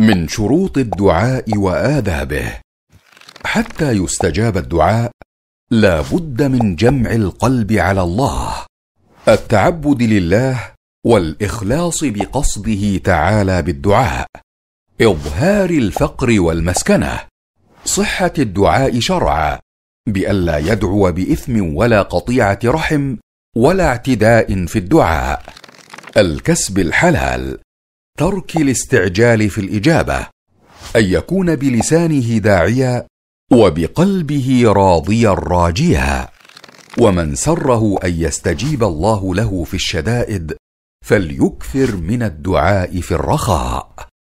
من شروط الدعاء وادابه حتى يستجاب الدعاء لا بد من جمع القلب على الله التعبد لله والاخلاص بقصده تعالى بالدعاء اظهار الفقر والمسكنه صحه الدعاء شرعا بألا يدعو بإثم ولا قطيعة رحم ولا اعتداء في الدعاء الكسب الحلال ترك الاستعجال في الاجابه ان يكون بلسانه داعيا وبقلبه راضيا راجيا ومن سره ان يستجيب الله له في الشدائد فليكثر من الدعاء في الرخاء